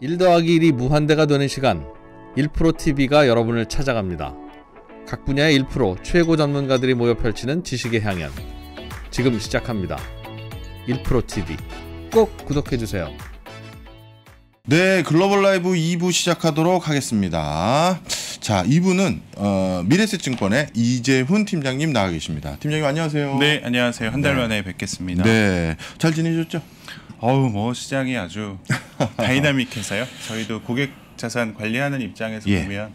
1 더하기 1이 무한대가 되는 시간 1프로TV가 여러분을 찾아갑니다. 각 분야의 1프로 최고 전문가들이 모여 펼치는 지식의 향연 지금 시작합니다. 1프로TV 꼭 구독해주세요. 네, 글로벌 라이브 2부 시작하도록 하겠습니다. 자, 2부는 어, 미래세증권의 이재훈 팀장님 나와 계십니다. 팀장님 안녕하세요. 네, 안녕하세요. 한달 네. 만에 뵙겠습니다. 네, 잘 지내셨죠? 어우 뭐 시장이 아주 다이나믹해서요. 저희도 고객 자산 관리하는 입장에서 예. 보면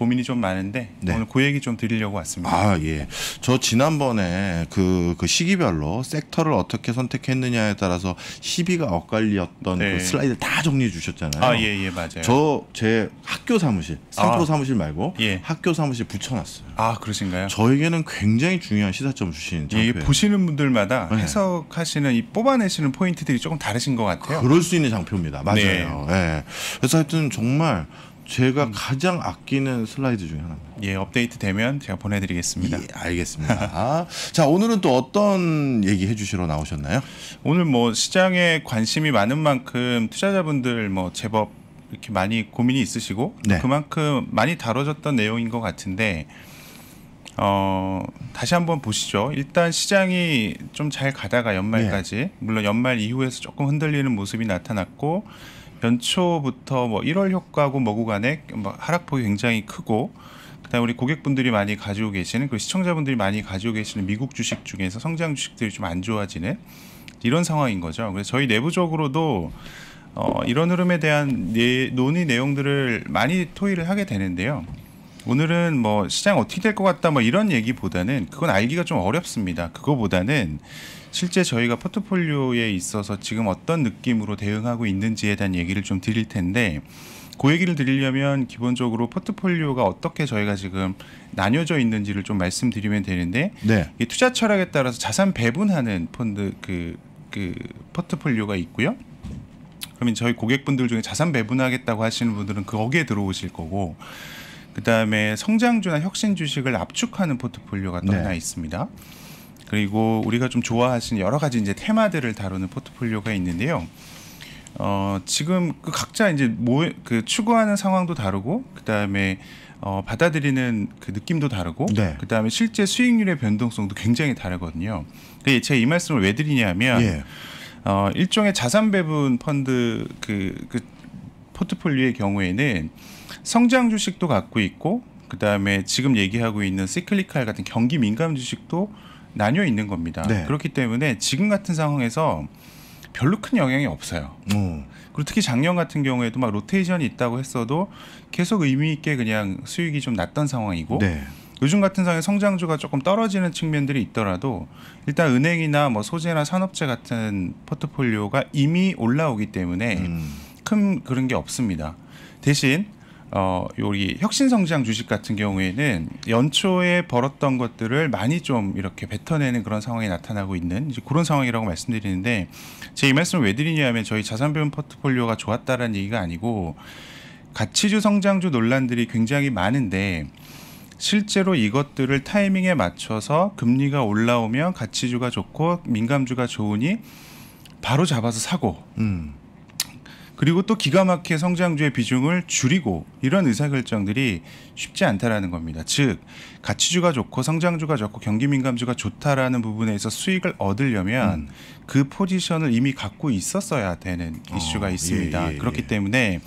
고민이 좀 많은데 네. 오늘 그 얘기 좀 드리려고 왔습니다. 아 예. 저 지난번에 그, 그 시기별로 섹터를 어떻게 선택했느냐에 따라서 시비가 엇갈렸던 그 네. 그 슬라이드 다 정리해 주셨잖아요. 아 예예 예, 맞아요. 저 제 학교 사무실 상프로 아, 사무실 말고 예. 학교 사무실 붙여놨어요. 아 그러신가요? 저에게는 굉장히 중요한 시사점 주신. 예, 예 보시는 분들마다 네. 해석하시는 이 뽑아내시는 포인트들이 조금 다르신 것 같아요. 그럴 수 있는 장표입니다. 맞아요. 네. 예. 그래서 하여튼 정말 제가 음. 가장 아끼는 슬라이드 중에 하나입니다. 예, 업데이트 되면 제가 보내드리겠습니다. 예, 알겠습니다. 자, 오늘은 또 어떤 얘기 해주시러 나오셨나요? 오늘 뭐 시장에 관심이 많은 만큼 투자자분들 뭐 제법 이렇게 많이 고민이 있으시고 네. 그만큼 많이 다뤄졌던 내용인 것 같은데 어, 다시 한번 보시죠. 일단 시장이 좀 잘 가다가 연말까지 예. 물론 연말 이후에서 조금 흔들리는 모습이 나타났고. 연초부터 뭐 1월 효과고 뭐고 간에 뭐 하락폭이 굉장히 크고 그다음에 우리 고객분들이 많이 가지고 계시는 그 시청자분들이 많이 가지고 계시는 미국 주식 중에서 성장 주식들이 좀 안 좋아지는 이런 상황인 거죠. 그래서 저희 내부적으로도 어, 이런 흐름에 대한 네, 논의 내용들을 많이 토의를 하게 되는데요. 오늘은 뭐 시장 어떻게 될 것 같다 뭐 이런 얘기보다는 그건 알기가 좀 어렵습니다. 그거보다는 실제 저희가 포트폴리오에 있어서 지금 어떤 느낌으로 대응하고 있는지에 대한 얘기를 좀 드릴 텐데 그 얘기를 드리려면 기본적으로 포트폴리오가 어떻게 저희가 지금 나뉘어져 있는지를 좀 말씀드리면 되는데 네. 이 투자 철학에 따라서 자산 배분하는 펀드 그, 그 포트폴리오가 있고요. 그러면 저희 고객분들 중에 자산 배분하겠다고 하시는 분들은 거기에 들어오실 거고 그다음에 성장주나 혁신 주식을 압축하는 포트폴리오가 또 네. 하나 있습니다. 그리고 우리가 좀 좋아하시는 여러 가지 이제 테마들을 다루는 포트폴리오가 있는데요. 어, 지금 그 각자 이제 뭐, 그 추구하는 상황도 다르고, 그 다음에 어, 받아들이는 그 느낌도 다르고, 네. 그 다음에 실제 수익률의 변동성도 굉장히 다르거든요. 그 제가 이 말씀을 왜 드리냐면, 예. 어, 일종의 자산 배분 펀드 그, 그 포트폴리오의 경우에는 성장 주식도 갖고 있고, 그 다음에 지금 얘기하고 있는 시클리칼 같은 경기 민감 주식도 나뉘어 있는 겁니다. 네. 그렇기 때문에 지금 같은 상황에서 별로 큰 영향이 없어요. 음. 그리고 특히 작년 같은 경우에도 막 로테이션이 있다고 했어도 계속 의미 있게 그냥 수익이 좀 났던 상황이고 네. 요즘 같은 상황에 성장주가 조금 떨어지는 측면들이 있더라도 일단 은행이나 뭐 소재나 산업재 같은 포트폴리오가 이미 올라오기 때문에 음. 큰 그런 게 없습니다. 대신 어, 요리 혁신성장 주식 같은 경우에는 연초에 벌었던 것들을 많이 좀 이렇게 뱉어내는 그런 상황이 나타나고 있는 이제 그런 상황이라고 말씀드리는데 제 이 말씀을 왜 드리냐면 저희 자산비용 포트폴리오가 좋았다라는 얘기가 아니고 가치주 성장주 논란들이 굉장히 많은데 실제로 이것들을 타이밍에 맞춰서 금리가 올라오면 가치주가 좋고 민감주가 좋으니 바로 잡아서 사고 음. 그리고 또 기가 막히게 성장주의 비중을 줄이고 이런 의사결정들이 쉽지 않다라는 겁니다. 즉 가치주가 좋고 성장주가 좋고 경기 민감주가 좋다라는 부분에서 수익을 얻으려면 음. 그 포지션을 이미 갖고 있었어야 되는 이슈가 어, 있습니다. 예, 예, 예, 그렇기 때문에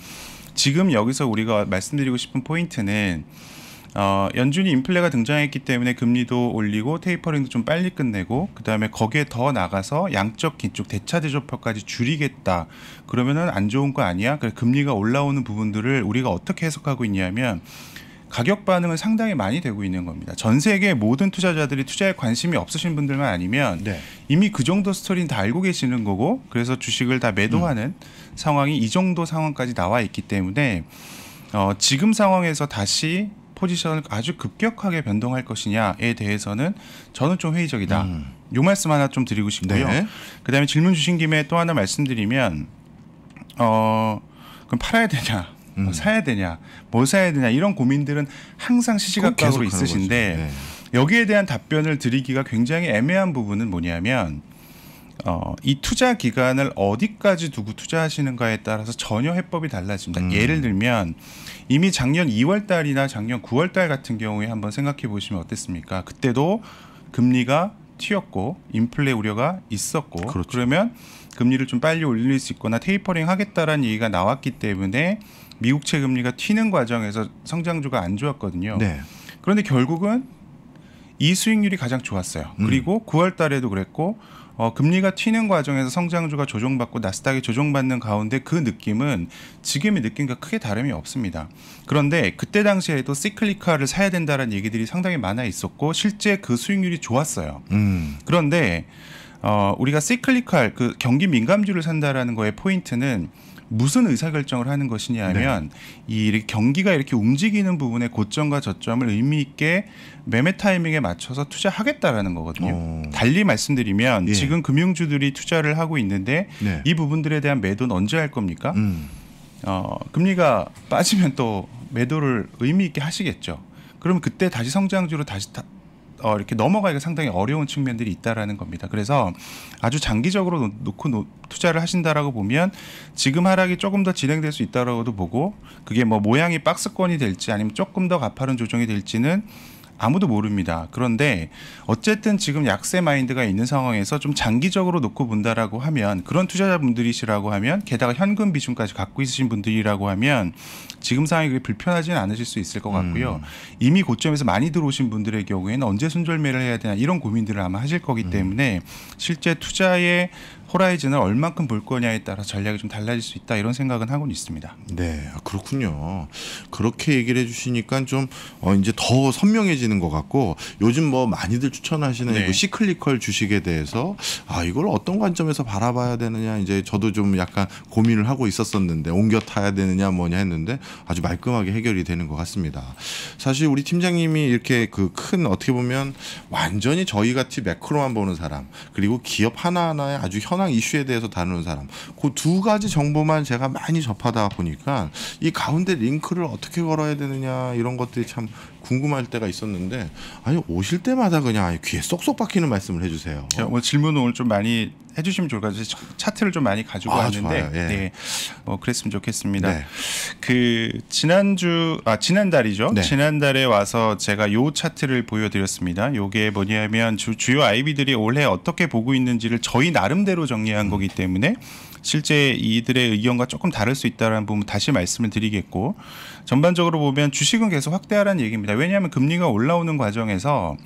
지금 여기서 우리가 말씀드리고 싶은 포인트는 음. 어, 연준이 인플레가 등장했기 때문에 금리도 올리고 테이퍼링도 좀 빨리 끝내고 그 다음에 거기에 더 나가서 양적 긴축 대차 대조표까지 줄이겠다 그러면은 안 좋은 거 아니야? 그래 금리가 올라오는 부분들을 우리가 어떻게 해석하고 있냐면 가격 반응은 상당히 많이 되고 있는 겁니다. 전 세계 모든 투자자들이 투자에 관심이 없으신 분들만 아니면 네. 이미 그 정도 스토리는 다 알고 계시는 거고 그래서 주식을 다 매도하는 음. 상황이 이 정도 상황까지 나와 있기 때문에 어, 지금 상황에서 다시 포지션을 아주 급격하게 변동할 것이냐에 대해서는 저는 좀 회의적이다. 음. 요 말씀 하나 좀 드리고 싶고요. 네. 그다음에 질문 주신 김에 또 하나 말씀드리면 어 그럼 팔아야 되냐? 음. 뭐 사야 되냐? 뭘 사야 되냐? 이런 고민들은 항상 시시각각으로 있으신데 네. 여기에 대한 답변을 드리기가 굉장히 애매한 부분은 뭐냐면 어, 이 투자 기간을 어디까지 두고 투자하시는가에 따라서 전혀 해법이 달라집니다. 음. 예를 들면 이미 작년 2월 달이나 작년 9월 달 같은 경우에 한번 생각해 보시면 어땠습니까? 그때도 금리가 튀었고 인플레 우려가 있었고 그렇죠. 그러면 금리를 좀 빨리 올릴 수 있거나 테이퍼링 하겠다라는 얘기가 나왔기 때문에 미국채 금리가 튀는 과정에서 성장주가 안 좋았거든요. 네. 그런데 결국은 이 수익률이 가장 좋았어요. 음. 그리고 9월 달에도 그랬고 어, 금리가 튀는 과정에서 성장주가 조정받고 나스닥이 조정받는 가운데 그 느낌은 지금의 느낌과 크게 다름이 없습니다. 그런데 그때 당시에도 시클리카를 사야 된다는 얘기들이 상당히 많아 있었고 실제 그 수익률이 좋았어요. 음. 그런데 어, 우리가 시클리칼 그 경기 민감주를 산다라는 거의 포인트는 무슨 의사결정을 하는 것이냐 하면 네. 이 경기가 이렇게 움직이는 부분의 고점과 저점을 의미 있게 매매 타이밍에 맞춰서 투자하겠다라는 거거든요. 오. 어. 달리 말씀드리면 예. 지금 금융주들이 투자를 하고 있는데 네. 이 부분들에 대한 매도는 언제 할 겁니까? 음. 어, 금리가 빠지면 또 매도를 의미 있게 하시겠죠. 그러면 그때 다시 성장주로 다시 다, 어, 이렇게 넘어가기가 상당히 어려운 측면들이 있다라는 겁니다. 그래서 아주 장기적으로 놓고 노, 투자를 하신다라고 보면 지금 하락이 조금 더 진행될 수 있다라고도 보고 그게 뭐 모양이 박스권이 될지 아니면 조금 더 가파른 조정이 될지는 아무도 모릅니다. 그런데 어쨌든 지금 약세 마인드가 있는 상황에서 좀 장기적으로 놓고 본다라고 하면 그런 투자자분들이시라고 하면 게다가 현금 비중까지 갖고 있으신 분들이라고 하면 지금 상황이 불편하지는 않으실 수 있을 것 음. 같고요. 음. 이미 고점에서 많이 들어오신 분들의 경우에는 언제 순절매를 해야 되나 이런 고민들을 아마 하실 거기 음. 때문에 음. 실제 투자에 호라이즌을 얼만큼 볼 거냐에 따라 전략이 좀 달라질 수 있다 이런 생각은 하고 있습니다. 네, 아, 그렇군요. 그렇게 얘기를 해주시니까 좀 어, 이제 더 선명해지는 것 같고 요즘 뭐 많이들 추천하시는 네. 그 시클리컬 주식에 대해서 아 이걸 어떤 관점에서 바라봐야 되느냐 이제 저도 좀 약간 고민을 하고 있었었는데 옮겨 타야 되느냐 뭐냐 했는데 아주 말끔하게 해결이 되는 것 같습니다. 사실 우리 팀장님이 이렇게 그 큰 어떻게 보면 완전히 저희 같이 매크로만 보는 사람 그리고 기업 하나하나에 아주 현안 항상 이슈에 대해서 다루는 사람. 그 두 가지 정보만 제가 많이 접하다 보니까 이 가운데 링크를 어떻게 걸어야 되느냐 이런 것들이 참 궁금할 때가 있었는데 아니 오실 때마다 그냥 귀에 쏙쏙 박히는 말씀을 해주세요. 뭐 질문은 오늘 좀 많이 해주시면 좋을 것 같아요. 차트를 좀 많이 가지고 아, 왔는데, 예. 네, 뭐 그랬으면 좋겠습니다. 네. 그 지난주 아 지난달이죠. 네. 지난달에 와서 제가 요 차트를 보여드렸습니다. 요게 뭐냐면 주, 주요 아이들이 올해 어떻게 보고 있는지를 저희 나름대로 정리한 음. 거기 때문에 실제 이들의 의견과 조금 다를 수있다는 부분 다시 말씀을 드리겠고 전반적으로 보면 주식은 계속 확대하라는 얘기입니다. 왜냐하면 금리가 올라오는 과정에서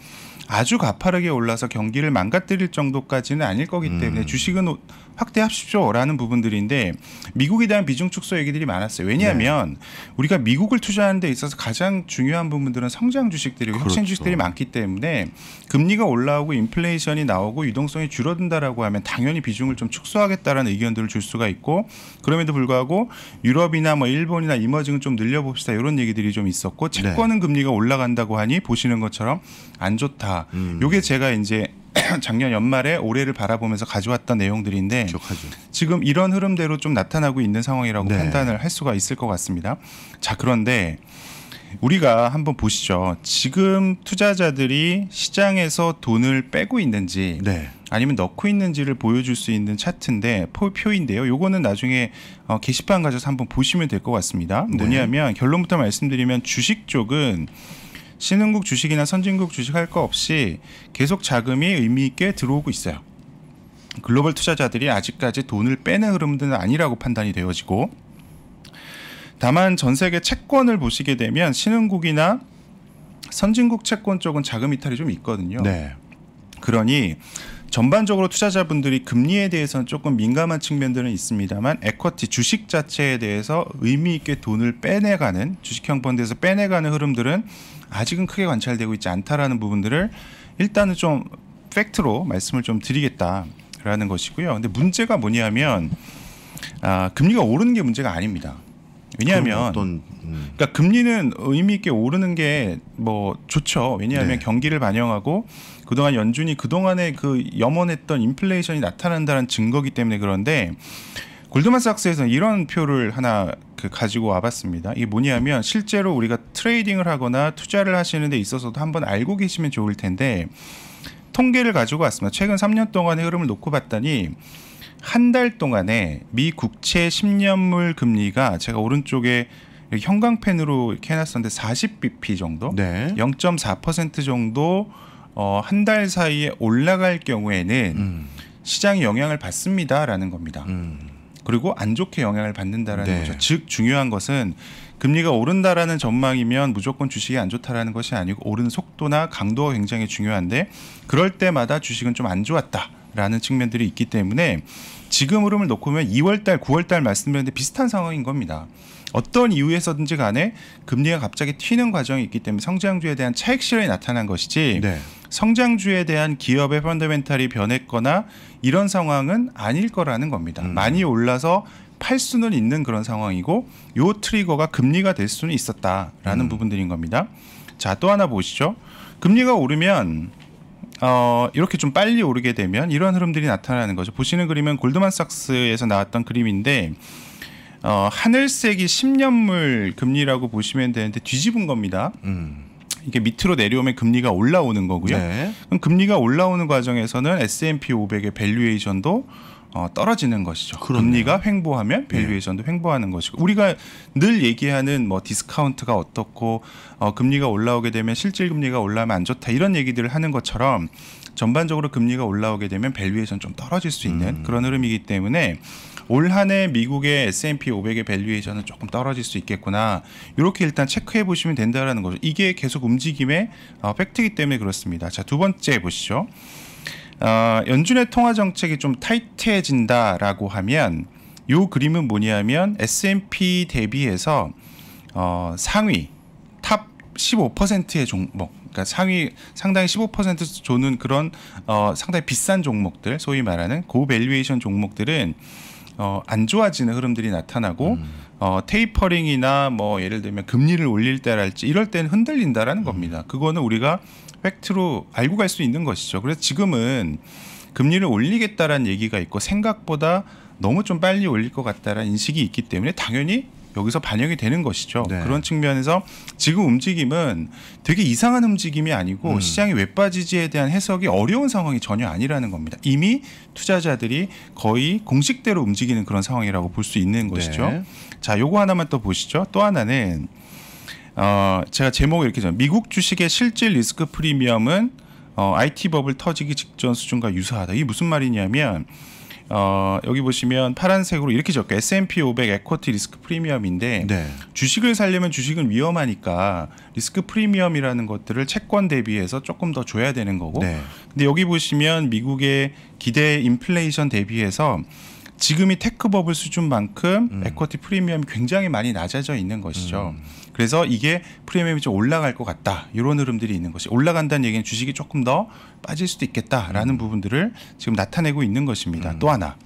아주 가파르게 올라서 경기를 망가뜨릴 정도까지는 아닐 거기 때문에 음. 주식은 확대합시오라는 부분들인데 미국에 대한 비중 축소 얘기들이 많았어요. 왜냐하면 네. 우리가 미국을 투자하는 데 있어서 가장 중요한 부분들은 성장 주식들이고 혁신 그렇죠. 주식들이 많기 때문에 금리가 올라오고 인플레이션이 나오고 유동성이 줄어든다라고 하면 당연히 비중을 좀 축소하겠다라는 의견들을 줄 수가 있고 그럼에도 불구하고 유럽이나 뭐 일본이나 이머징은 좀 늘려봅시다 이런 얘기들이 좀 있었고 채권은 네. 금리가 올라간다고 하니 보시는 것처럼 안 좋다. 변 음. 요게 제가 이제 작년 연말에 올해를 바라보면서 가져왔던 내용들인데 기억하죠. 지금 이런 흐름대로 좀 나타나고 있는 상황이라고 네. 판단을 할 수가 있을 것 같습니다. 자 그런데 우리가 한번 보시죠. 지금 투자자들이 시장에서 돈을 빼고 있는지 네. 아니면 넣고 있는지를 보여줄 수 있는 차트인데 표인데요. 요거는 나중에 어, 게시판 가져서 한번 보시면 될 것 같습니다. 네. 뭐냐면 결론부터 말씀드리면 주식 쪽은 신흥국 주식이나 선진국 주식 할 거 없이 계속 자금이 의미 있게 들어오고 있어요. 글로벌 투자자들이 아직까지 돈을 빼는 흐름들은 아니라고 판단이 되어지고 다만 전 세계 채권을 보시게 되면 신흥국이나 선진국 채권 쪽은 자금 이탈이 좀 있거든요. 네. 그러니 전반적으로 투자자분들이 금리에 대해서는 조금 민감한 측면들은 있습니다만 에쿼티 주식 자체에 대해서 의미 있게 돈을 빼내가는 주식형 펀드에서 빼내가는 흐름들은 아직은 크게 관찰되고 있지 않다라는 부분들을 일단은 좀 팩트로 말씀을 좀 드리겠다라는 것이고요. 근데 문제가 뭐냐면 아, 금리가 오르는 게 문제가 아닙니다. 왜냐하면 어떤, 음. 그러니까 금리는 의미 있게 오르는 게 뭐 좋죠. 왜냐하면 네. 경기를 반영하고 그동안 연준이 그동안에 그 염원했던 인플레이션이 나타난다는 증거기 때문에 그런데 골드만삭스에서는 이런 표를 하나 그 가지고 와봤습니다. 이게 뭐냐면 실제로 우리가 트레이딩을 하거나 투자를 하시는 데 있어서도 한번 알고 계시면 좋을 텐데 통계를 가지고 왔습니다. 최근 3년 동안의 흐름을 놓고 봤더니 한 달 동안에 미 국채 10년물 금리가 제가 오른쪽에 형광펜으로 이렇게 해놨었는데 40bp 정도, 네. 0.4% 정도 어, 한 달 사이에 올라갈 경우에는 음. 시장이 영향을 받습니다라는 겁니다. 음. 그리고 안 좋게 영향을 받는다라는 네. 거죠. 즉 중요한 것은 금리가 오른다라는 전망이면 무조건 주식이 안 좋다라는 것이 아니고 오르는 속도나 강도가 굉장히 중요한데 그럴 때마다 주식은 좀 안 좋았다라는 측면들이 있기 때문에 지금 흐름을 놓고 보면 2월달, 9월달 말씀드렸는데 비슷한 상황인 겁니다. 어떤 이유에서든지 간에 금리가 갑자기 튀는 과정이 있기 때문에 성장주에 대한 차익 실현이 나타난 것이지 네. 성장주에 대한 기업의 펀더멘탈이 변했거나 이런 상황은 아닐 거라는 겁니다. 음. 많이 올라서 팔 수는 있는 그런 상황이고 요 트리거가 금리가 될 수는 있었다라는 음. 부분들인 겁니다. 자, 또 하나 보시죠. 금리가 오르면 어, 이렇게 좀 빨리 오르게 되면 이런 흐름들이 나타나는 거죠. 보시는 그림은 골드만삭스에서 나왔던 그림인데 어, 하늘색이 10년물 금리라고 보시면 되는데 뒤집은 겁니다. 음. 이게 밑으로 내려오면 금리가 올라오는 거고요. 네. 그럼 금리가 올라오는 과정에서는 S&P 500의 밸류에이션도 어, 떨어지는 것이죠. 그렇네요. 금리가 횡보하면 네. 밸류에이션도 네. 횡보하는 것이고 우리가 늘 얘기하는 뭐 디스카운트가 어떻고 어, 금리가 올라오게 되면 실질 금리가 올라오면 안 좋다 이런 얘기들을 하는 것처럼 전반적으로 금리가 올라오게 되면 밸류에이션 좀 떨어질 수 있는 음. 그런 흐름이기 때문에 올한해 미국의 S&P 500의 밸류에이션은 조금 떨어질 수 있겠구나. 이렇게 일단 체크해 보시면 된다라는 거죠. 이게 계속 움직임의 어, 팩트이기 때문에 그렇습니다. 자, 두 번째 보시죠. 어, 연준의 통화 정책이 좀 타이트해진다라고 하면 이 그림은 뭐냐면 S&P 대비해서 어, 상위 탑 15%의 종목 그러니까 상위 상당히 15% 조는 그런 어, 상당히 비싼 종목들 소위 말하는 고밸류에이션 종목들은 어, 안 좋아지는 흐름들이 나타나고 음. 어, 테이퍼링이나 뭐 예를 들면 금리를 올릴 때랄지 이럴 때는 흔들린다라는 음. 겁니다. 그거는 우리가 팩트로 알고 갈 수 있는 것이죠. 그래서 지금은 금리를 올리겠다라는 얘기가 있고 생각보다 너무 좀 빨리 올릴 것 같다라는 인식이 있기 때문에 당연히 여기서 반영이 되는 것이죠. 네. 그런 측면에서 지금 움직임은 되게 이상한 움직임이 아니고 음. 시장이 왜 빠지지에 대한 해석이 어려운 상황이 전혀 아니라는 겁니다. 이미 투자자들이 거의 공식대로 움직이는 그런 상황이라고 볼 수 있는 네. 것이죠. 네. 자, 요거 하나만 또 보시죠. 또 하나는 어, 제가 제목을 이렇게 전 미국 주식의 실질 리스크 프리미엄은 어, IT 버블 터지기 직전 수준과 유사하다. 이게 무슨 말이냐면 어, 여기 보시면 파란색으로 이렇게 적혀 S&P 500 에쿼티 리스크 프리미엄인데 네. 주식을 살려면 주식은 위험하니까 리스크 프리미엄이라는 것들을 채권 대비해서 조금 더 줘야 되는 거고. 네. 근데 여기 보시면 미국의 기대 인플레이션 대비해서 지금이 테크 버블 수준만큼 음. 에쿼티 프리미엄이 굉장히 많이 낮아져 있는 것이죠. 음. 그래서 이게 프리미엄이 좀 올라갈 것 같다. 이런 흐름들이 있는 것이 올라간다는 얘기는 주식이 조금 더 빠질 수도 있겠다라는 음. 부분들을 지금 나타내고 있는 것입니다. 음. 또 하나.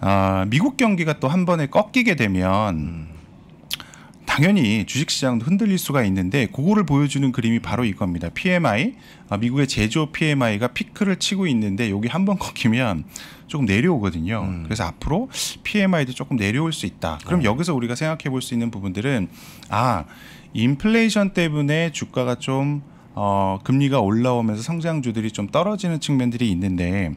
어, 미국 경기가 또 한 번에 꺾이게 되면 음. 당연히 주식시장도 흔들릴 수가 있는데 그거를 보여주는 그림이 바로 이겁니다. PMI 아, 미국의 제조 PMI가 피크를 치고 있는데 여기 한 번 꺾이면 조금 내려오거든요. 음. 그래서 앞으로 PMI도 조금 내려올 수 있다. 그럼 네. 여기서 우리가 생각해 볼 수 있는 부분들은 아 인플레이션 때문에 주가가 좀 어, 금리가 올라오면서 성장주들이 좀 떨어지는 측면들이 있는데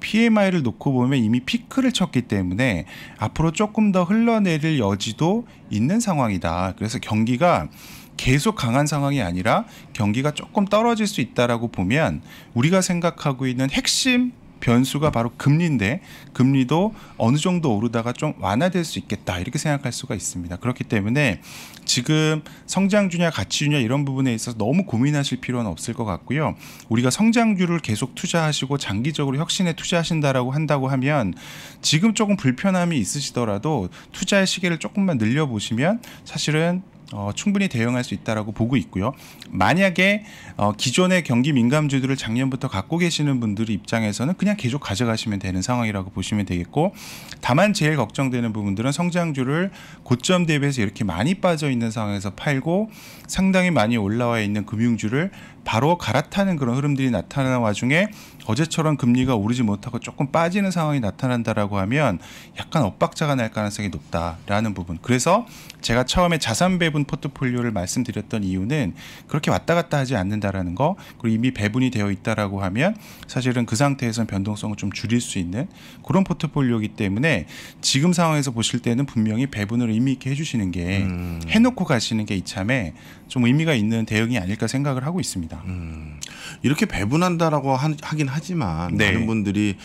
PMI를 놓고 보면 이미 피크를 쳤기 때문에 앞으로 조금 더 흘러내릴 여지도 있는 상황이다. 그래서 경기가 계속 강한 상황이 아니라 경기가 조금 떨어질 수 있다라고 보면 우리가 생각하고 있는 핵심 변수가 바로 금리인데 금리도 어느 정도 오르다가 좀 완화될 수 있겠다 이렇게 생각할 수가 있습니다. 그렇기 때문에 지금 성장주냐 가치주냐 이런 부분에 있어서 너무 고민하실 필요는 없을 것 같고요. 우리가 성장주를 계속 투자하시고 장기적으로 혁신에 투자하신다라고 한다고 하면 지금 조금 불편함이 있으시더라도 투자의 시계를 조금만 늘려 보시면 사실은 어, 충분히 대응할 수 있다라고 보고 있고요. 만약에 어, 기존의 경기 민감주들을 작년부터 갖고 계시는 분들 입장에서는 그냥 계속 가져가시면 되는 상황이라고 보시면 되겠고 다만 제일 걱정되는 부분들은 성장주를 고점 대비해서 이렇게 많이 빠져 있는 상황에서 팔고 상당히 많이 올라와 있는 금융주를 바로 갈아타는 그런 흐름들이 나타나는 와중에 어제처럼 금리가 오르지 못하고 조금 빠지는 상황이 나타난다라고 하면 약간 엇박자가 날 가능성이 높다라는 부분. 그래서 제가 처음에 자산 배분 배분 포트폴리오를 말씀드렸던 이유는 그렇게 왔다 갔다 하지 않는다라는 거 그리고 이미 배분이 되어 있다라고 하면 사실은 그상태에서는 변동성을 좀 줄일 수 있는 그런 포트폴리오이기 때문에 지금 상황에서 보실 때는 분명히 배분을 의미 있게 해주시는 게 음. 해놓고 가시는 게 이참에 좀 의미가 있는 대응이 아닐까 생각을 하고 있습니다. 음. 이렇게 배분한다라고 하긴 하지만 네. 많은 분들이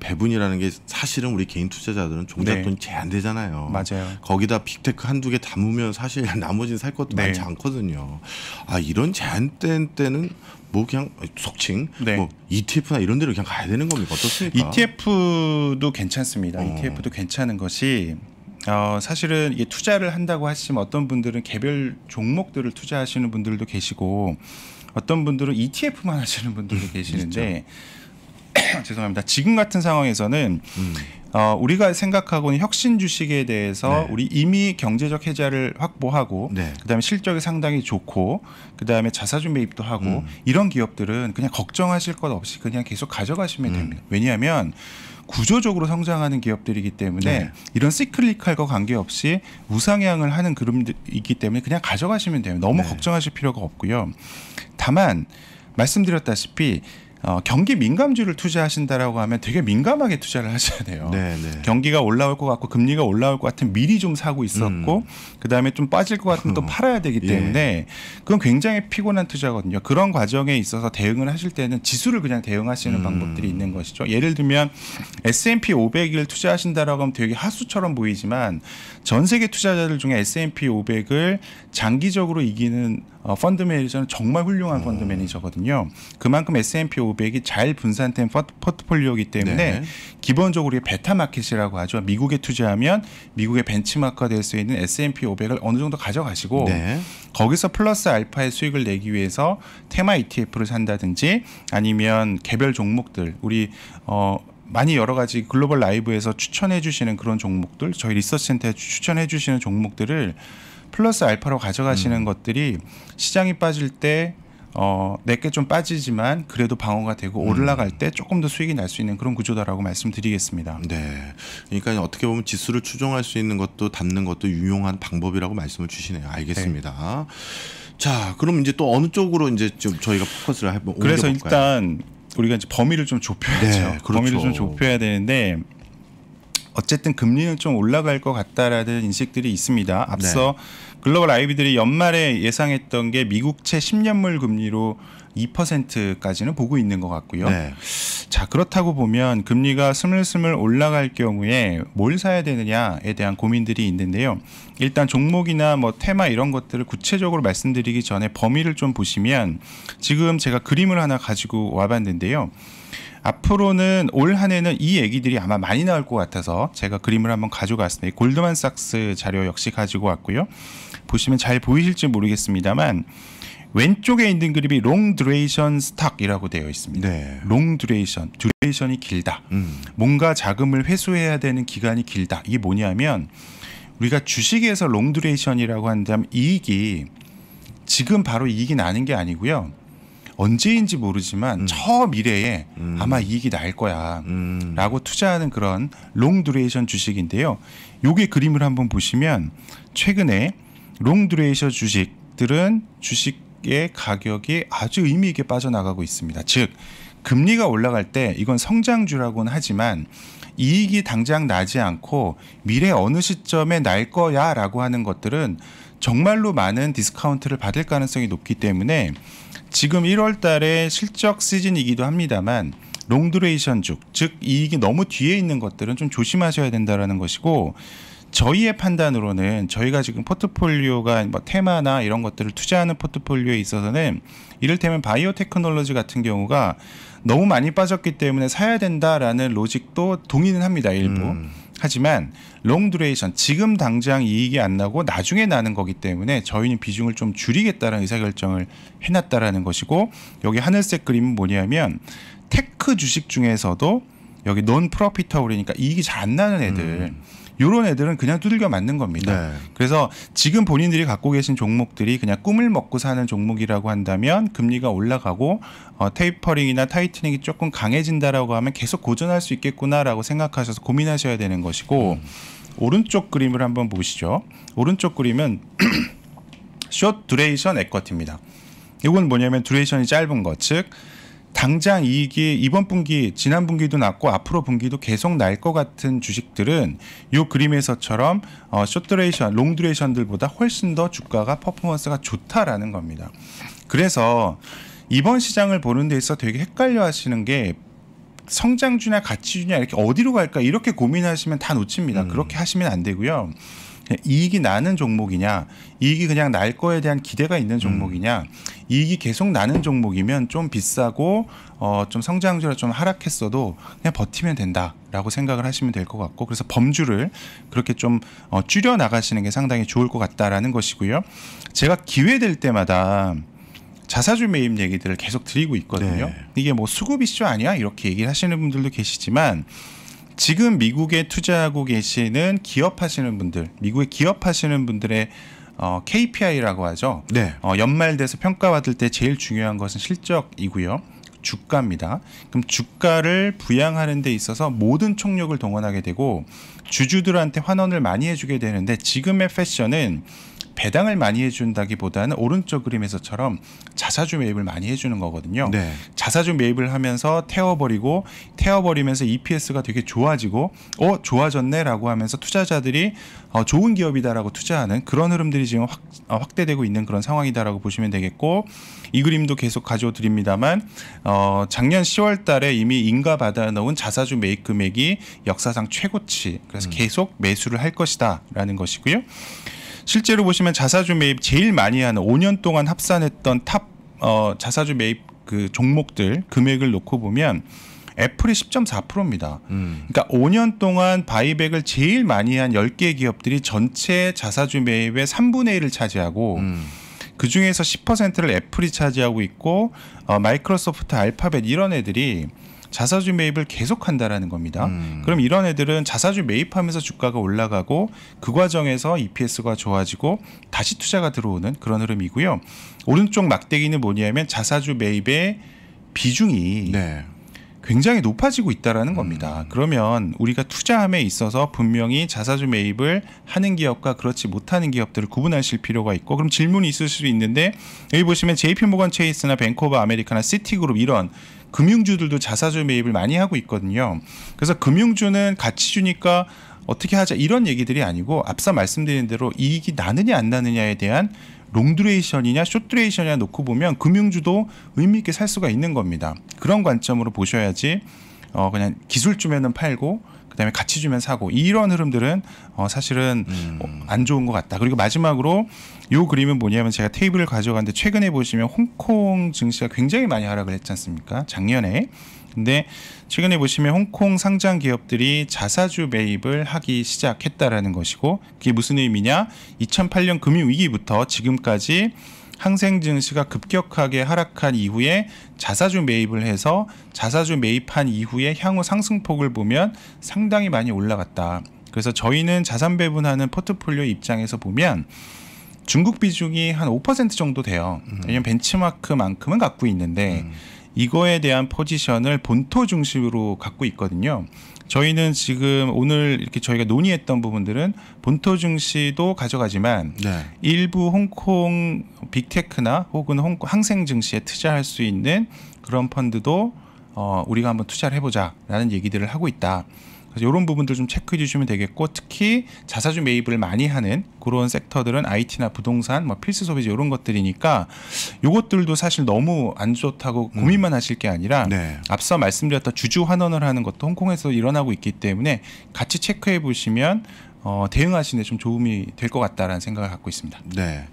배분이라는 게 사실은 우리 개인 투자자들은 종잣돈 네. 제한되잖아요. 맞아요. 거기다 빅테크 한두 개 담으면 사실 나머지는 살 것도 많지 네. 않거든요. 아 이런 제한된 때는 뭐 그냥 속칭 네. 뭐 ETF나 이런 데로 그냥 가야 되는 겁니까 어떻습니까? ETF도 괜찮습니다. 어. ETF도 괜찮은 것이 어, 사실은 이게 투자를 한다고 하시면 어떤 분들은 개별 종목들을 투자하시는 분들도 계시고 어떤 분들은 ETF만 하시는 분들도 계시는데 죄송합니다. 지금 같은 상황에서는 음. 어, 우리가 생각하고는 혁신 주식에 대해서 네. 우리 이미 경제적 해자를 확보하고 네. 그다음에 실적이 상당히 좋고 그다음에 자사주 매입도 하고 음. 이런 기업들은 그냥 걱정하실 것 없이 그냥 계속 가져가시면 음. 됩니다. 왜냐하면 구조적으로 성장하는 기업들이기 때문에 네. 이런 시클리컬과 관계없이 우상향을 하는 그룹이기 때문에 그냥 가져가시면 돼요. 너무 네. 걱정하실 필요가 없고요. 다만 말씀드렸다시피 어, 경기 민감주를 투자하신다라고 하면 되게 민감하게 투자를 하셔야 돼요. 네네. 네. 경기가 올라올 것 같고 금리가 올라올 것 같은 미리 좀 사고 있었고 음. 그다음에 좀 빠질 것 같으면 또 팔아야 되기 예. 때문에 예. 그건 굉장히 피곤한 투자거든요. 그런 과정에 있어서 대응을 하실 때는 지수를 그냥 대응하시는 음. 방법들이 있는 것이죠. 예를 들면 S&P 500을 투자하신다라고 하면 되게 하수처럼 보이지만 전 세계 투자자들 중에 S&P 500을 장기적으로 이기는 어, 펀드 매니저는 정말 훌륭한 음. 펀드 매니저거든요. 그만큼 S&P 500이 잘 분산된 포트폴리오이기 때문에 네. 기본적으로 베타 마켓이라고 하죠. 미국에 투자하면 미국의 벤치마크가 될 수 있는 S&P 500을 어느 정도 가져가시고 네. 거기서 플러스 알파의 수익을 내기 위해서 테마 ETF를 산다든지 아니면 개별 종목들 우리 어 많이 여러 가지 글로벌 라이브에서 추천해 주시는 그런 종목들 저희 리서치 센터에 추천해 주시는 종목들을 플러스 알파로 가져가시는 음. 것들이 시장이 빠질 때 어, 내게 좀 빠지지만 그래도 방어가 되고 음. 올라갈 때 조금 더 수익이 날 수 있는 그런 구조다라고 말씀드리겠습니다. 네. 그러니까 어떻게 보면 지수를 추종할 수 있는 것도 닿는 것도 유용한 방법이라고 말씀을 주시네요. 알겠습니다. 네. 자, 그럼 이제 또 어느 쪽으로 이제 좀 저희가 포커스를 해보 그래서 일단 우리가 이제 범위를 좀 좁혀야죠. 네, 그렇죠. 범위를 좀 그렇죠. 좁혀야 되는데 어쨌든 금리는 좀 올라갈 것 같다라는 인식들이 있습니다. 앞서 네. 글로벌 아이비들이 연말에 예상했던 게 미국채 10년물 금리로 2%까지는 보고 있는 것 같고요. 네. 자 그렇다고 보면 금리가 스물스물 올라갈 경우에 뭘 사야 되느냐에 대한 고민들이 있는데요. 일단 종목이나 뭐 테마 이런 것들을 구체적으로 말씀드리기 전에 범위를 좀 보시면 지금 제가 그림을 하나 가지고 와봤는데요. 앞으로는 올 한 해는 이 얘기들이 아마 많이 나올 것 같아서 제가 그림을 한번 가져갔습니다. 골드만삭스 자료 역시 가지고 왔고요. 보시면 잘 보이실지 모르겠습니다만 왼쪽에 있는 그림이 롱 드레이션 스탁이라고 되어 있습니다. 네. 롱 드레이션, 드레이션이 길다. 음. 뭔가 자금을 회수해야 되는 기간이 길다. 이게 뭐냐면 우리가 주식에서 롱 드레이션이라고 한다면 이익이 지금 바로 이익이 나는 게 아니고요. 언제인지 모르지만 음. 저 미래에 음. 아마 이익이 날 거야 음. 라고 투자하는 그런 롱드레이션 주식인데요. 요게 그림을 한번 보시면 최근에 롱드레이션 주식들은 주식의 가격이 아주 의미 있게 빠져나가고 있습니다. 즉 금리가 올라갈 때 이건 성장주라고는 하지만 이익이 당장 나지 않고 미래 어느 시점에 날 거야라고 하는 것들은 정말로 많은 디스카운트를 받을 가능성이 높기 때문에 지금 1월 달에 실적 시즌이기도 합니다만 롱드레이션 죽, 즉 이익이 너무 뒤에 있는 것들은 좀 조심하셔야 된다라는 것이고 저희의 판단으로는 저희가 지금 포트폴리오가 뭐 테마나 이런 것들을 투자하는 포트폴리오에 있어서는 이를테면 바이오 테크놀로지 같은 경우가 너무 많이 빠졌기 때문에 사야 된다라는 로직도 동의는 합니다 일부 음. 하지만 롱 듀레이션 지금 당장 이익이 안 나고 나중에 나는 거기 때문에 저희는 비중을 좀 줄이겠다는 라 의사결정을 해놨다라는 것이고 여기 하늘색 그림은 뭐냐면 테크 주식 중에서도 여기 논프로피터그러니까 이익이 잘 안 나는 애들 음. 요런 애들은 그냥 두들겨 맞는 겁니다. 네. 그래서 지금 본인들이 갖고 계신 종목들이 그냥 꿈을 먹고 사는 종목이라고 한다면 금리가 올라가고 어, 테이퍼링이나 타이트닝이 조금 강해진다라고 하면 계속 고전할 수 있겠구나라고 생각하셔서 고민하셔야 되는 것이고 음. 오른쪽 그림을 한번 보시죠. 오른쪽 그림은 숏 듀레이션 에쿼티입니다. 이건 뭐냐면 듀레이션이 짧은 것, 즉 당장 이익이 이번 분기, 지난 분기도 났고 앞으로 분기도 계속 날 것 같은 주식들은 이 그림에서처럼 어, 숏드레이션, 롱드레이션들보다 훨씬 더 주가가 퍼포먼스가 좋다라는 겁니다. 그래서 이번 시장을 보는 데 있어 되게 헷갈려 하시는 게 성장주냐 가치주냐 이렇게 어디로 갈까 이렇게 고민하시면 다 놓칩니다. 음. 그렇게 하시면 안 되고요. 이익이 나는 종목이냐, 이익이 그냥 날 거에 대한 기대가 있는 음. 종목이냐, 음. 이익이 계속 나는 종목이면 좀 비싸고 어, 좀성장률을좀 하락했어도 그냥 버티면 된다라고 생각을 하시면 될 것 같고 그래서 범주를 그렇게 좀 어, 줄여 나가시는 게 상당히 좋을 것 같다라는 것이고요. 제가 기회 될 때마다 자사주 매입 얘기들을 계속 드리고 있거든요. 네. 이게 뭐 수급 이슈 아니야 이렇게 얘기를 하시는 분들도 계시지만 지금 미국에 투자하고 계시는 기업하시는 분들, 미국에 기업하시는 분들의 어, KPI라고 하죠. 네. 어, 연말 돼서 평가받을 때 제일 중요한 것은 실적이고요. 주가입니다. 그럼 주가를 부양하는 데 있어서 모든 총력을 동원하게 되고 주주들한테 환원을 많이 해주게 되는데 지금의 패션은 배당을 많이 해준다기보다는 오른쪽 그림에서처럼 자사주 매입을 많이 해주는 거거든요. 네. 자사주 매입을 하면서 태워버리고 태워버리면서 EPS가 되게 좋아지고 어 좋아졌네라고 하면서 투자자들이 어, 좋은 기업이다라고 투자하는 그런 흐름들이 지금 확, 어, 확대되고 있는 그런 상황이다라고 보시면 되겠고 이 그림도 계속 가져드립니다만 어, 작년 10월달에 이미 인가 받아놓은 자사주 매입 금액이 역사상 최고치 그래서 음. 계속 매수를 할 것이다라는 것이고요. 실제로 보시면 자사주 매입 제일 많이 하는 5년 동안 합산했던 탑 어, 자사주 매입 그 종목들 금액을 놓고 보면 애플이 10.4%입니다. 음. 그러니까 5년 동안 바이백을 제일 많이 한 10개 기업들이 전체 자사주 매입의 3분의 1을 차지하고 음. 그 중에서 10%를 애플이 차지하고 있고 어, 마이크로소프트, 알파벳 이런 애들이 자사주 매입을 계속한다라는 겁니다. 음. 그럼 이런 애들은 자사주 매입하면서 주가가 올라가고 그 과정에서 EPS가 좋아지고 다시 투자가 들어오는 그런 흐름이고요. 오른쪽 막대기는 뭐냐면 자사주 매입의 비중이 네. 굉장히 높아지고 있다라는 음. 겁니다. 그러면 우리가 투자함에 있어서 분명히 자사주 매입을 하는 기업과 그렇지 못하는 기업들을 구분하실 필요가 있고 그럼 질문이 있을 수도 있는데 여기 보시면 JP모건 체이스나 벤코버 아메리카나 시티그룹 이런 금융주들도 자사주 매입을 많이 하고 있거든요. 그래서 금융주는 같이 주니까 어떻게 하자 이런 얘기들이 아니고 앞서 말씀드린 대로 이익이 나느냐 안 나느냐에 대한 롱드레이션이냐 숏드레이션이냐 놓고 보면 금융주도 의미 있게 살 수가 있는 겁니다. 그런 관점으로 보셔야지 어 그냥 기술주면은 팔고 그다음에 같이 주면 사고 이런 흐름들은 어 사실은 음. 어, 안 좋은 것 같다. 그리고 마지막으로 요 그림은 뭐냐면 제가 테이블을 가져갔는데 최근에 보시면 홍콩 증시가 굉장히 많이 하락을 했지 않습니까? 작년에. 근데 최근에 보시면 홍콩 상장 기업들이 자사주 매입을 하기 시작했다라는 것이고 그게 무슨 의미냐? 2008년 금융 위기부터 지금까지 항생 증시가 급격하게 하락한 이후에 자사주 매입을 해서 자사주 매입한 이후에 향후 상승폭을 보면 상당히 많이 올라갔다. 그래서 저희는 자산 배분하는 포트폴리오 입장에서 보면 중국 비중이 한 5% 정도 돼요. 음. 왜냐면 벤치마크만큼은 갖고 있는데 음. 이거에 대한 포지션을 본토 중심으로 갖고 있거든요. 저희는 지금 오늘 이렇게 저희가 논의했던 부분들은 본토 증시도 가져가지만 네. 일부 홍콩 빅테크나 혹은 홍콩 항생 증시에 투자할 수 있는 그런 펀드도 어, 우리가 한번 투자를 해보자라는 얘기들을 하고 있다. 그래서 이런 부분들 좀 체크해 주시면 되겠고 특히 자사주 매입을 많이 하는 그런 섹터들은 IT나 부동산, 뭐 필수 소비재 이런 것들이니까 요것들도 사실 너무 안 좋다고 음. 고민만 하실 게 아니라 네. 앞서 말씀드렸던 주주 환원을 하는 것도 홍콩에서 일어나고 있기 때문에 같이 체크해 보시면 어, 대응하시는 데좀 도움이 될 것 같다라는 생각을 갖고 있습니다. 네.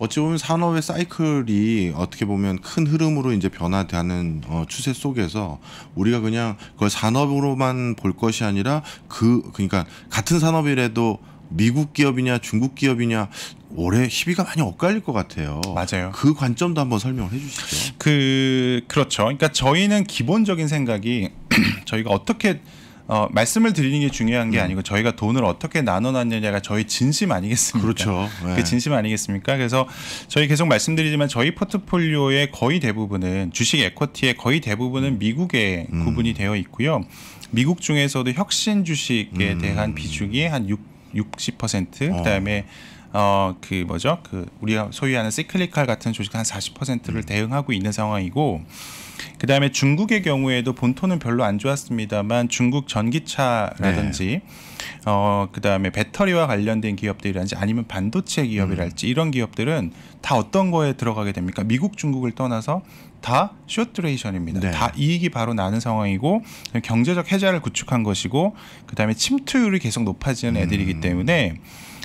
어찌 보면 산업의 사이클이 어떻게 보면 큰 흐름으로 이제 변화되는 어, 추세 속에서 우리가 그냥 그걸 산업으로만 볼 것이 아니라 그 그러니까 같은 산업이라도 미국 기업이냐 중국 기업이냐 올해 시비가 많이 엇갈릴 것 같아요. 맞아요. 그 관점도 한번 설명을 해주시죠. 그 그렇죠. 그러니까 저희는 기본적인 생각이 저희가 어떻게 어, 말씀을 드리는 게 중요한 게 음. 아니고 저희가 돈을 어떻게 나눠놨느냐가 저희 진심 아니겠습니까? 그렇죠. 그 네. 그 진심 아니겠습니까? 그래서 저희 계속 말씀드리지만 저희 포트폴리오의 거의 대부분은 주식 에쿼티의 거의 대부분은 미국에 음. 구분이 되어 있고요. 미국 중에서도 혁신 주식에 음. 대한 비중이 한 6, 60% 어. 그다음에 어. 그 뭐죠? 그 우리가 소유하는 시클리칼 같은 주식 한 40%를 음. 대응하고 있는 상황이고 그 다음에 중국의 경우에도 본토는 별로 안 좋았습니다만 중국 전기차라든지 네. 어, 그 다음에 배터리와 관련된 기업들이라든지 아니면 반도체 기업이랄지 음. 이런 기업들은 다 어떤 거에 들어가게 됩니까? 미국, 중국을 떠나서 다 쇼트레이션입니다. 네. 다 이익이 바로 나는 상황이고 경제적 해자를 구축한 것이고 그 다음에 침투율이 계속 높아지는 음. 애들이기 음. 때문에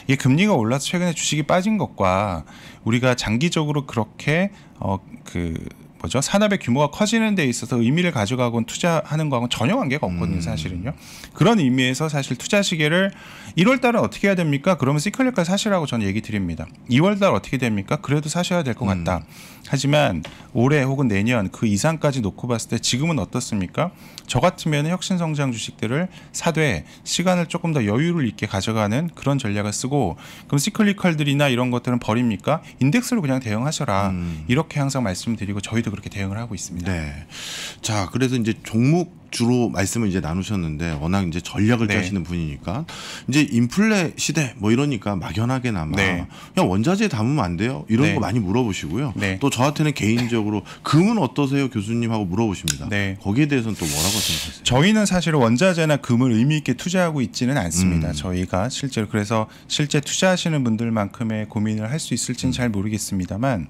이 금리가 올라서 최근에 주식이 빠진 것과 우리가 장기적으로 그렇게 어그 거죠. 산업의 규모가 커지는 데 있어서 의미를 가져가곤 투자하는 거하고는 전혀 관계가 없거든요, 음. 사실은요. 그런 의미에서 사실 투자 시계를 1월 달은 어떻게 해야 됩니까? 그러면 시클리컬 사실라고 저는 얘기 드립니다. 2월 달 어떻게 됩니까? 그래도 사셔야 될 것 같다. 음. 하지만 올해 혹은 내년 그 이상까지 놓고 봤을 때 지금은 어떻습니까? 저 같으면 혁신 성장 주식들을 사되 시간을 조금 더 여유를 있게 가져가는 그런 전략을 쓰고 그럼 시클리컬들이나 이런 것들은 버립니까? 인덱스로 그냥 대응하셔라. 음. 이렇게 항상 말씀드리고 저희도 그렇게 대응을 하고 있습니다. 네. 자, 그래서 이제 종목 주로 말씀을 이제 나누셨는데 워낙 이제 전략을 네. 짜시는 분이니까 이제 인플레 시대 뭐 이러니까 막연하게나마 네. 그냥 원자재 담으면 안 돼요 이런 네. 거 많이 물어보시고요 네. 또 저한테는 개인적으로 금은 어떠세요 교수님하고 물어보십니다 네. 거기에 대해서는 또 뭐라고 생각하세요 저희는 사실 원자재나 금을 의미 있게 투자하고 있지는 않습니다 음. 저희가 실제로 그래서 실제 투자하시는 분들만큼의 고민을 할 수 있을지는 음. 잘 모르겠습니다만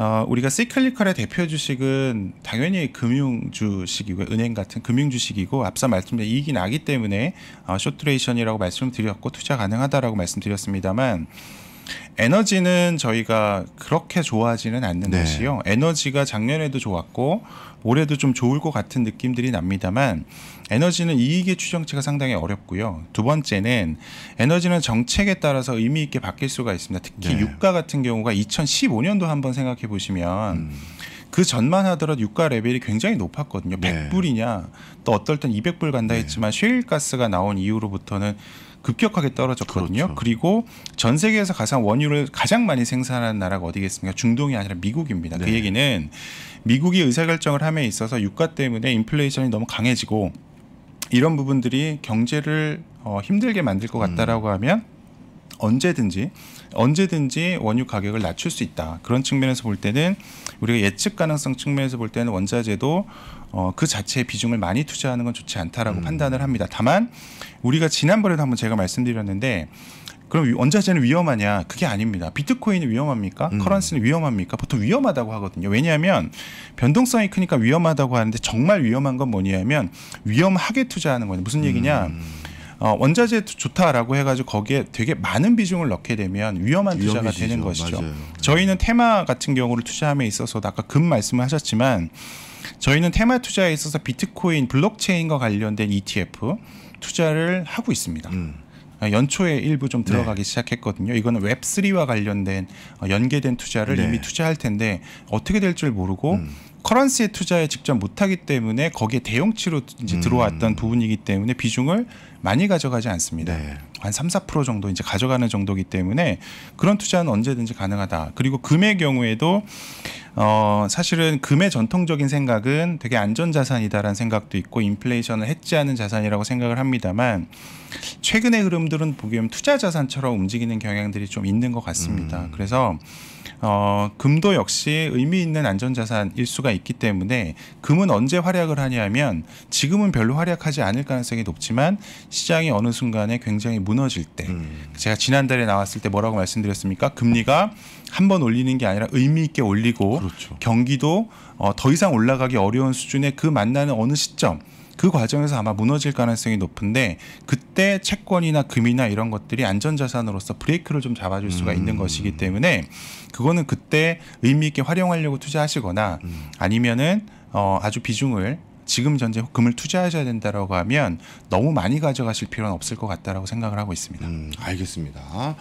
어, 우리가 시클리컬의 대표 주식은 당연히 금융 주식이고 은행 같은 금융 주식이고 앞서 말씀드린 이익이 나기 때문에 어, 쇼트레이션이라고 말씀드렸고 투자 가능하다라고 말씀드렸습니다만 에너지는 저희가 그렇게 좋아하지는 않는 네. 것이요. 에너지가 작년에도 좋았고 올해도 좀 좋을 것 같은 느낌들이 납니다만 에너지는 이익의 추정치가 상당히 어렵고요. 두 번째는 에너지는 정책에 따라서 의미 있게 바뀔 수가 있습니다. 특히 네. 유가 같은 경우가 2015년도 한번 생각해 보시면 음. 그 전만 하더라도 유가 레벨이 굉장히 높았거든요. 100불이냐 또 어떨 땐 200불 간다 네. 했지만 네. 쉐일가스가 나온 이후로부터는 급격하게 떨어졌거든요. 그렇죠. 그리고 전 세계에서 가장 원유를 가장 많이 생산하는 나라가 어디겠습니까? 중동이 아니라 미국입니다. 그 네. 그 얘기는 미국이 의사결정을 함에 있어서 유가 때문에 인플레이션이 너무 강해지고 이런 부분들이 경제를 어, 힘들게 만들 것 같다라고 음. 하면 언제든지 언제든지 원유 가격을 낮출 수 있다. 그런 측면에서 볼 때는 우리가 예측 가능성 측면에서 볼 때는 원자재도 어, 그 자체의 비중을 많이 투자하는 건 좋지 않다라고 음. 판단을 합니다. 다만 우리가 지난번에도 한번 제가 말씀드렸는데 그럼 원자재는 위험하냐? 그게 아닙니다. 비트코인이 위험합니까? 음. 커런스는 위험합니까? 보통 위험하다고 하거든요. 왜냐하면 변동성이 크니까 위험하다고 하는데 정말 위험한 건 뭐냐면 위험하게 투자하는 거예요. 무슨 얘기냐? 음. 어, 원자재 좋다라고 해가지고 거기에 되게 많은 비중을 넣게 되면 위험한 투자가 위험이시죠. 되는 것이죠. 맞아요. 저희는 테마 같은 경우를 투자함에 있어서도 아까 금 말씀을 하셨지만 저희는 테마 투자에 있어서 비트코인 블록체인과 관련된 ETF 투자를 하고 있습니다. 음. 연초에 일부 좀 네. 들어가기 네. 시작했거든요. 이거는 웹3와 관련된 어, 연계된 투자를 네. 이미 투자할 텐데 어떻게 될 줄 모르고 음. 커런스에 투자에 직접 못하기 때문에 거기에 대용치로 이제 음. 들어왔던 부분이기 때문에 비중을 많이 가져가지 않습니다. 네. 한 3, 4% 정도 이제 가져가는 정도이기 때문에 그런 투자는 언제든지 가능하다. 그리고 금의 경우에도 어, 사실은 금의 전통적인 생각은 되게 안전자산이다라는 생각도 있고 인플레이션을 해지하는 자산이라고 생각을 합니다만 최근의 흐름들은 보기에는 투자자산처럼 움직이는 경향들이 좀 있는 것 같습니다. 음. 그래서 어, 금도 역시 의미 있는 안전자산일 수가 있기 때문에 금은 언제 활약을 하냐면 지금은 별로 활약하지 않을 가능성이 높지만 시장이 어느 순간에 굉장히 무너질 때 음. 제가 지난달에 나왔을 때 뭐라고 말씀드렸습니까? 금리가 한번 올리는 게 아니라 의미 있게 올리고 그렇죠. 경기도 어, 더 이상 올라가기 어려운 수준의 그 만나는 어느 시점 그 과정에서 아마 무너질 가능성이 높은데 그때 채권이나 금이나 이런 것들이 안전자산으로서 브레이크를 좀 잡아줄 수가 음. 있는 것이기 때문에 그거는 그때 의미 있게 활용하려고 투자하시거나 음. 아니면은 어, 아주 비중을 지금 전제 금을 투자하셔야 된다라고 하면 너무 많이 가져가실 필요는 없을 것 같다라고 생각을 하고 있습니다. 음, 알겠습니다.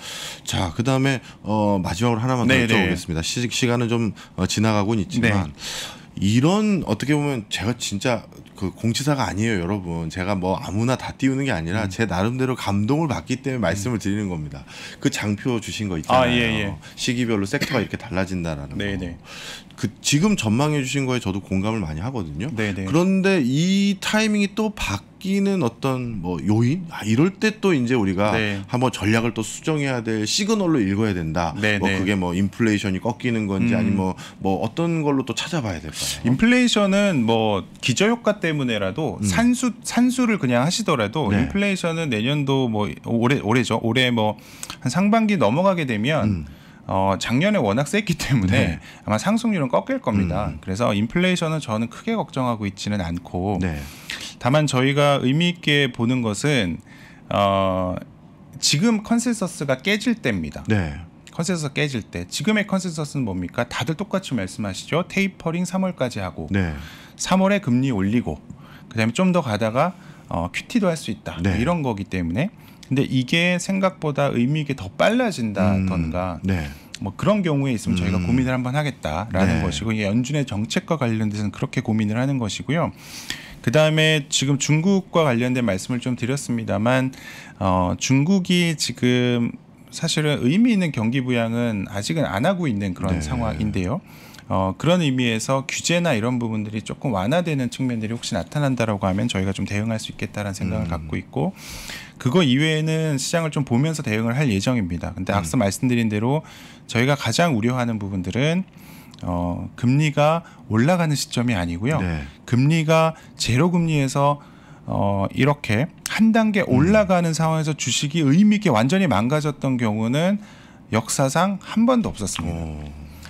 자, 그 다음에 어, 마지막으로 하나만 더 네, 네. 여쭤보겠습니다. 시, 간은좀 어, 지나가곤 있지만 네. 이런 어떻게 보면 제가 진짜 그 공치사가 아니에요, 여러분. 제가 뭐 아무나 다 띄우는 게 아니라 음. 제 나름대로 감동을 받기 때문에 말씀을 음. 드리는 겁니다. 그 장표 주신 거 아, 있잖아요. 아, 예, 예. 시기별로 섹터가 이렇게 달라진다라는 네, 거. 네. 그 지금 전망해 주신 거에 저도 공감을 많이 하거든요. 네, 네. 그런데 이 타이밍이 또 바, 바뀌는 어떤 뭐 요인 아, 이럴 때 또 이제 우리가 네. 한번 전략을 또 수정해야 될 시그널로 읽어야 된다. 네, 뭐 네. 그게 뭐 인플레이션이 꺾이는 건지 음. 아니면 뭐, 뭐 어떤 걸로 또 찾아봐야 될까요? 인플레이션은 뭐 기저효과 때문에라도 음. 산수 산수를 그냥 하시더라도 네. 인플레이션은 내년도 뭐 올해 올해죠 올해 뭐 한 상반기 넘어가게 되면. 음. 어, 작년에 워낙 셌기 때문에 네. 아마 상승률은 꺾일 겁니다. 음. 그래서 인플레이션은 저는 크게 걱정하고 있지는 않고 네. 다만 저희가 의미 있게 보는 것은 어, 지금 컨센서스가 깨질 때입니다. 네. 컨센서스 깨질 때 지금의 컨센서스는 뭡니까? 다들 똑같이 말씀하시죠. 테이퍼링 3월까지 하고 네. 3월에 금리 올리고 그다음에 좀 더 가다가 어, 큐티도 할 수 있다 네. 이런 거기 때문에 근데 이게 생각보다 의미 있게 더 빨라진다던가 음, 네. 뭐 그런 경우에 있으면 저희가 음. 고민을 한번 하겠다라는 네. 것이고 연준의 정책과 관련돼서는 그렇게 고민을 하는 것이고요. 그 다음에 지금 중국과 관련된 말씀을 좀 드렸습니다만 어, 중국이 지금 사실은 의미 있는 경기 부양은 아직은 안 하고 있는 그런 네. 상황인데요. 어, 그런 의미에서 규제나 이런 부분들이 조금 완화되는 측면들이 혹시 나타난다라고 하면 저희가 좀 대응할 수 있겠다라는 생각을 음. 갖고 있고 그거 이외에는 시장을 좀 보면서 대응을 할 예정입니다. 근데 음. 앞서 말씀드린 대로 저희가 가장 우려하는 부분들은 어, 금리가 올라가는 시점이 아니고요. 네. 금리가 제로 금리에서 어, 이렇게 한 단계 음. 올라가는 음. 상황에서 주식이 의미 있게 완전히 망가졌던 경우는 역사상 한 번도 없었습니다. 오.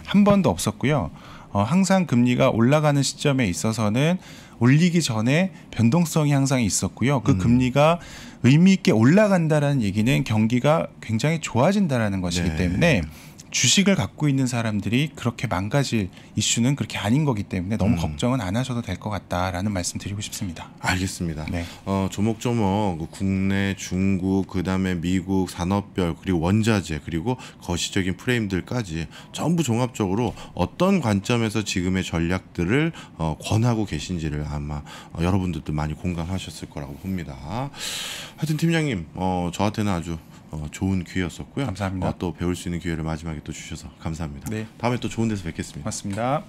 한 번도 없었고요. 어, 항상 금리가 올라가는 시점에 있어서는 올리기 전에 변동성이 항상 있었고요. 그 음. 금리가 의미 있게 올라간다라는 얘기는 경기가 굉장히 좋아진다라는 것이기 네. 때문에 주식을 갖고 있는 사람들이 그렇게 망가질 이슈는 그렇게 아닌 거기 때문에 너무 음. 걱정은 안 하셔도 될 것 같다라는 말씀 드리고 싶습니다. 알겠습니다. 네. 어, 조목조목 그 국내, 중국, 그 다음에 미국 산업별 그리고 원자재 그리고 거시적인 프레임들까지 전부 종합적으로 어떤 관점에서 지금의 전략들을 어, 권하고 계신지를 아마 어, 여러분들도 많이 공감하셨을 거라고 봅니다. 하여튼 팀장님 어, 저한테는 아주 어, 좋은 기회였었고요. 감사합니다. 어, 또 배울 수 있는 기회를 마지막에 또 주셔서 감사합니다. 네. 다음에 또 좋은 데서 뵙겠습니다. 맞습니다.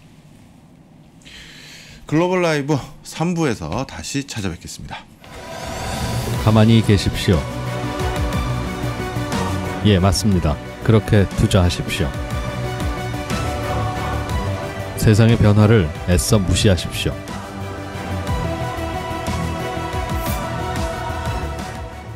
글로벌 라이브 3부에서 다시 찾아뵙겠습니다. 가만히 계십시오. 예, 맞습니다. 그렇게 투자하십시오. 세상의 변화를 애써 무시하십시오.